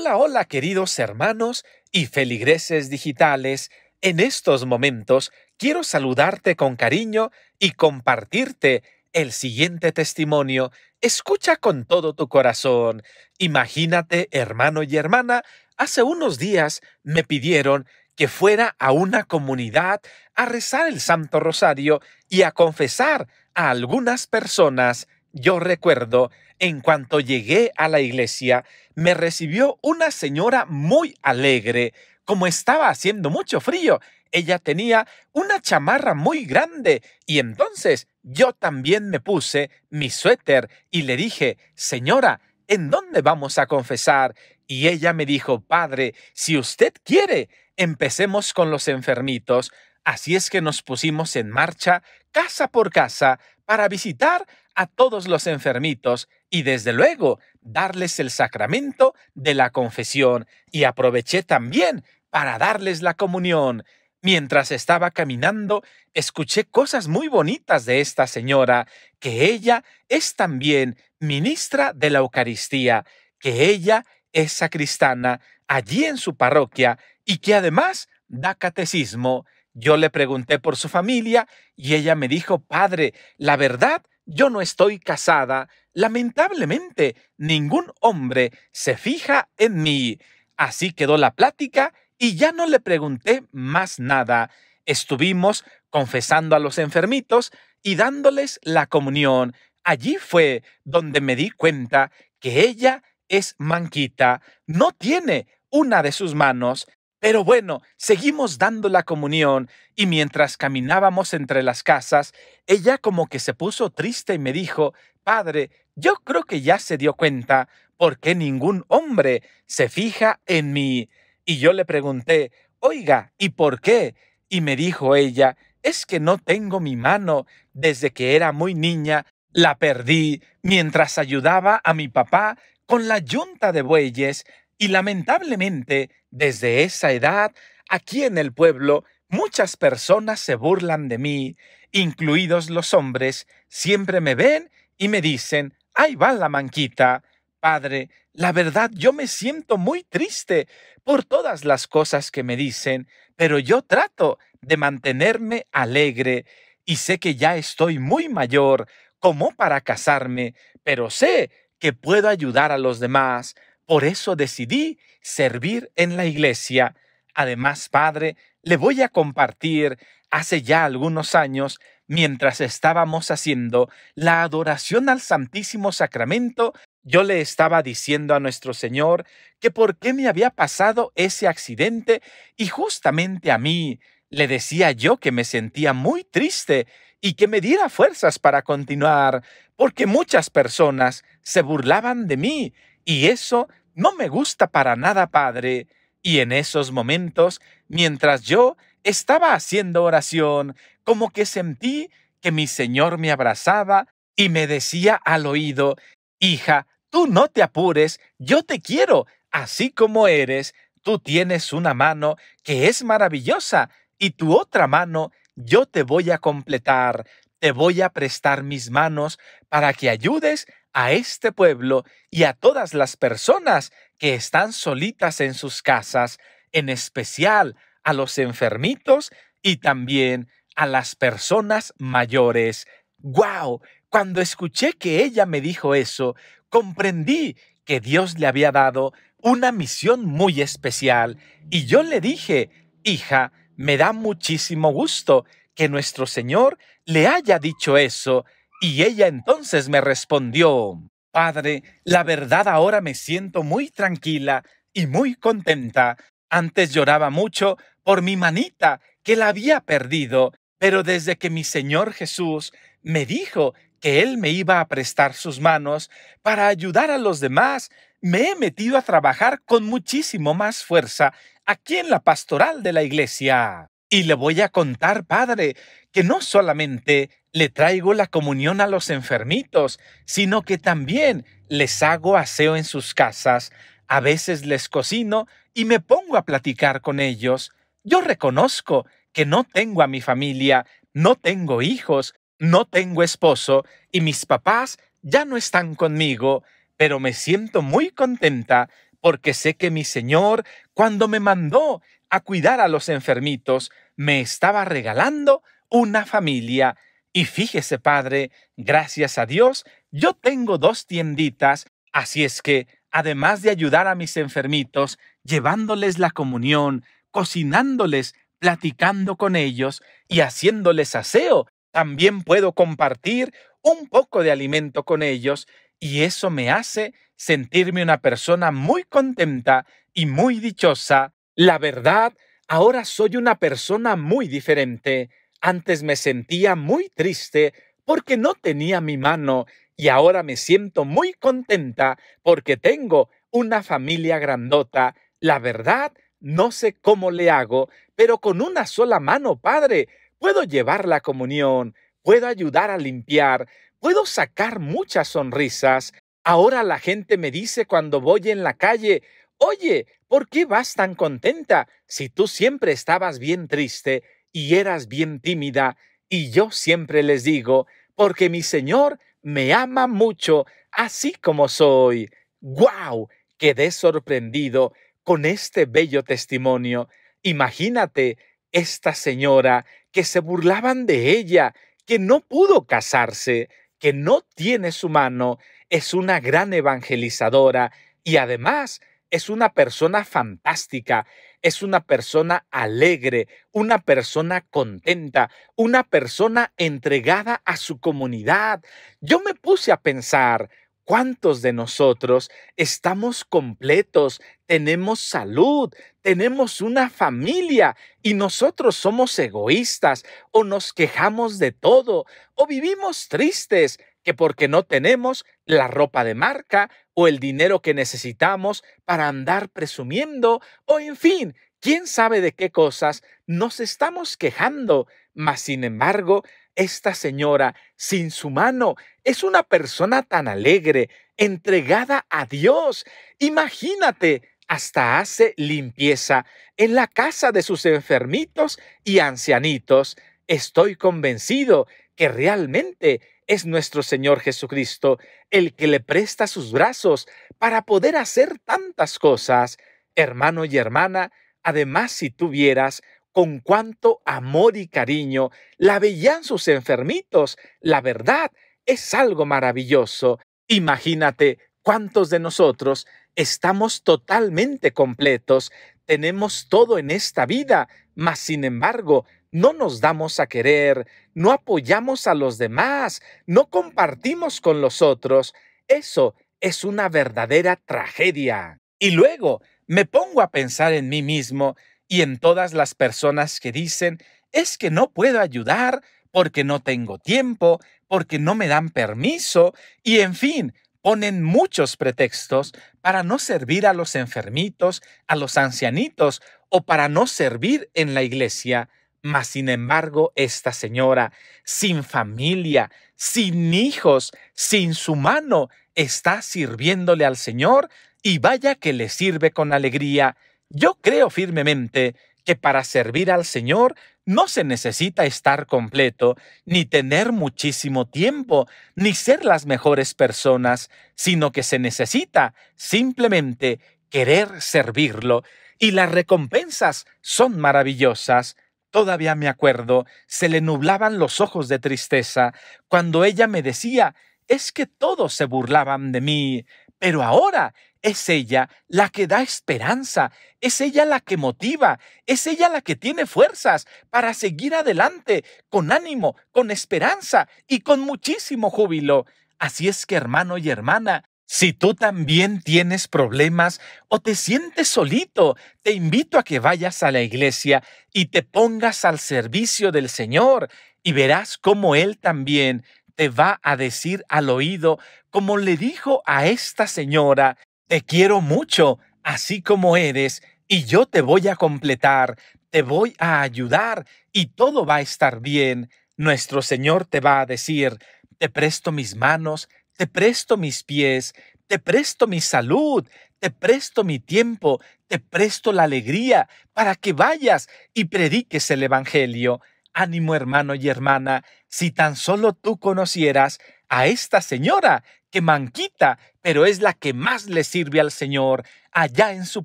Hola, hola queridos hermanos y feligreses digitales. En estos momentos quiero saludarte con cariño y compartirte el siguiente testimonio. Escucha con todo tu corazón. Imagínate, hermano y hermana, hace unos días me pidieron que fuera a una comunidad a rezar el Santo Rosario y a confesar a algunas personas yo recuerdo, en cuanto llegué a la iglesia, me recibió una señora muy alegre, como estaba haciendo mucho frío. Ella tenía una chamarra muy grande y entonces yo también me puse mi suéter y le dije, señora, ¿en dónde vamos a confesar? Y ella me dijo, padre, si usted quiere, empecemos con los enfermitos. Así es que nos pusimos en marcha, casa por casa, para visitar a todos los enfermitos y desde luego darles el sacramento de la confesión y aproveché también para darles la comunión. Mientras estaba caminando, escuché cosas muy bonitas de esta señora, que ella es también ministra de la Eucaristía, que ella es sacristana allí en su parroquia y que además da catecismo. Yo le pregunté por su familia y ella me dijo, Padre, la verdad yo no estoy casada, lamentablemente ningún hombre se fija en mí. Así quedó la plática y ya no le pregunté más nada. Estuvimos confesando a los enfermitos y dándoles la comunión. Allí fue donde me di cuenta que ella es manquita, no tiene una de sus manos, pero bueno, seguimos dando la comunión y mientras caminábamos entre las casas, ella como que se puso triste y me dijo, Padre, yo creo que ya se dio cuenta por qué ningún hombre se fija en mí. Y yo le pregunté, Oiga, ¿y por qué? Y me dijo ella, es que no tengo mi mano. Desde que era muy niña, la perdí mientras ayudaba a mi papá con la yunta de bueyes y lamentablemente, desde esa edad, aquí en el pueblo, muchas personas se burlan de mí, incluidos los hombres, siempre me ven y me dicen, ahí va la manquita. Padre, la verdad yo me siento muy triste por todas las cosas que me dicen, pero yo trato de mantenerme alegre y sé que ya estoy muy mayor como para casarme, pero sé que puedo ayudar a los demás, por eso decidí servir en la iglesia. Además, Padre, le voy a compartir, hace ya algunos años, mientras estábamos haciendo la adoración al Santísimo Sacramento, yo le estaba diciendo a nuestro Señor que por qué me había pasado ese accidente y justamente a mí le decía yo que me sentía muy triste y que me diera fuerzas para continuar, porque muchas personas se burlaban de mí y eso no me gusta para nada, Padre. Y en esos momentos, mientras yo estaba haciendo oración, como que sentí que mi Señor me abrazaba y me decía al oído, Hija, tú no te apures, yo te quiero, así como eres, tú tienes una mano que es maravillosa y tu otra mano yo te voy a completar, te voy a prestar mis manos para que ayudes a este pueblo y a todas las personas que están solitas en sus casas, en especial a los enfermitos y también a las personas mayores. ¡Guau! Cuando escuché que ella me dijo eso, comprendí que Dios le había dado una misión muy especial y yo le dije, hija, me da muchísimo gusto que nuestro Señor le haya dicho eso y ella entonces me respondió, Padre, la verdad ahora me siento muy tranquila y muy contenta. Antes lloraba mucho por mi manita, que la había perdido, pero desde que mi Señor Jesús me dijo que Él me iba a prestar sus manos para ayudar a los demás, me he metido a trabajar con muchísimo más fuerza aquí en la pastoral de la iglesia. Y le voy a contar, Padre, que no solamente le traigo la comunión a los enfermitos, sino que también les hago aseo en sus casas, a veces les cocino y me pongo a platicar con ellos. Yo reconozco que no tengo a mi familia, no tengo hijos, no tengo esposo y mis papás ya no están conmigo, pero me siento muy contenta porque sé que mi Señor, cuando me mandó a cuidar a los enfermitos, me estaba regalando una familia y fíjese, padre, gracias a Dios, yo tengo dos tienditas, así es que, además de ayudar a mis enfermitos, llevándoles la comunión, cocinándoles, platicando con ellos y haciéndoles aseo, también puedo compartir un poco de alimento con ellos y eso me hace sentirme una persona muy contenta y muy dichosa. La verdad, ahora soy una persona muy diferente. Antes me sentía muy triste porque no tenía mi mano y ahora me siento muy contenta porque tengo una familia grandota. La verdad, no sé cómo le hago, pero con una sola mano, Padre, puedo llevar la comunión, puedo ayudar a limpiar, puedo sacar muchas sonrisas. Ahora la gente me dice cuando voy en la calle, oye, ¿por qué vas tan contenta si tú siempre estabas bien triste? y eras bien tímida, y yo siempre les digo, porque mi Señor me ama mucho, así como soy. ¡Guau! Quedé sorprendido con este bello testimonio. Imagínate esta señora que se burlaban de ella, que no pudo casarse, que no tiene su mano, es una gran evangelizadora y además es una persona fantástica, es una persona alegre, una persona contenta, una persona entregada a su comunidad. Yo me puse a pensar, ¿Cuántos de nosotros estamos completos, tenemos salud, tenemos una familia y nosotros somos egoístas o nos quejamos de todo o vivimos tristes? que porque no tenemos la ropa de marca o el dinero que necesitamos para andar presumiendo o en fin, quién sabe de qué cosas nos estamos quejando. Mas, sin embargo, esta señora, sin su mano, es una persona tan alegre, entregada a Dios. Imagínate, hasta hace limpieza en la casa de sus enfermitos y ancianitos. Estoy convencido que realmente es nuestro Señor Jesucristo el que le presta sus brazos para poder hacer tantas cosas. Hermano y hermana, además si tú vieras con cuánto amor y cariño la veían sus enfermitos, la verdad es algo maravilloso. Imagínate cuántos de nosotros estamos totalmente completos, tenemos todo en esta vida, mas, sin embargo, no nos damos a querer, no apoyamos a los demás, no compartimos con los otros. Eso es una verdadera tragedia. Y luego me pongo a pensar en mí mismo y en todas las personas que dicen, es que no puedo ayudar porque no tengo tiempo, porque no me dan permiso, y en fin, ponen muchos pretextos para no servir a los enfermitos, a los ancianitos o para no servir en la iglesia. Mas, sin embargo, esta señora, sin familia, sin hijos, sin su mano, está sirviéndole al Señor y vaya que le sirve con alegría. Yo creo firmemente que para servir al Señor no se necesita estar completo, ni tener muchísimo tiempo, ni ser las mejores personas, sino que se necesita simplemente querer servirlo y las recompensas son maravillosas. Todavía me acuerdo, se le nublaban los ojos de tristeza cuando ella me decía, es que todos se burlaban de mí, pero ahora es ella la que da esperanza, es ella la que motiva, es ella la que tiene fuerzas para seguir adelante con ánimo, con esperanza y con muchísimo júbilo. Así es que hermano y hermana, si tú también tienes problemas o te sientes solito, te invito a que vayas a la iglesia y te pongas al servicio del Señor y verás cómo Él también te va a decir al oído, como le dijo a esta señora, te quiero mucho, así como eres, y yo te voy a completar, te voy a ayudar y todo va a estar bien. Nuestro Señor te va a decir, te presto mis manos, te presto mis pies, te presto mi salud, te presto mi tiempo, te presto la alegría para que vayas y prediques el Evangelio. Ánimo hermano y hermana, si tan solo tú conocieras a esta señora que manquita, pero es la que más le sirve al Señor allá en su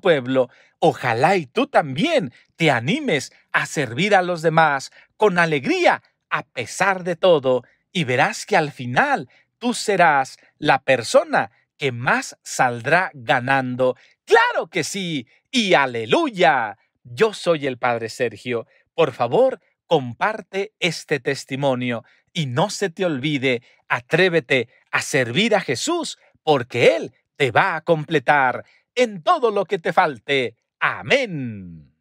pueblo. Ojalá y tú también te animes a servir a los demás con alegría a pesar de todo, y verás que al final tú serás la persona que más saldrá ganando. Claro que sí. Y aleluya. Yo soy el Padre Sergio. Por favor, comparte este testimonio y no se te olvide, atrévete a servir a Jesús porque Él te va a completar en todo lo que te falte. Amén.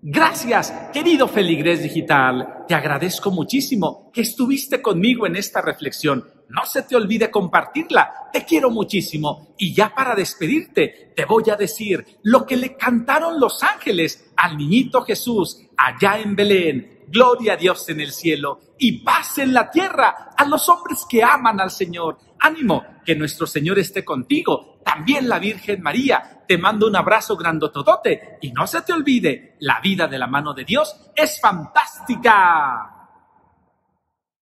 Gracias, querido feligres Digital. Te agradezco muchísimo que estuviste conmigo en esta reflexión. No se te olvide compartirla. Te quiero muchísimo. Y ya para despedirte, te voy a decir lo que le cantaron los ángeles al niñito Jesús allá en Belén. Gloria a Dios en el cielo y paz en la tierra a los hombres que aman al Señor. Ánimo, que nuestro Señor esté contigo también la Virgen María. Te mando un abrazo grandototote y no se te olvide, la vida de la mano de Dios es fantástica.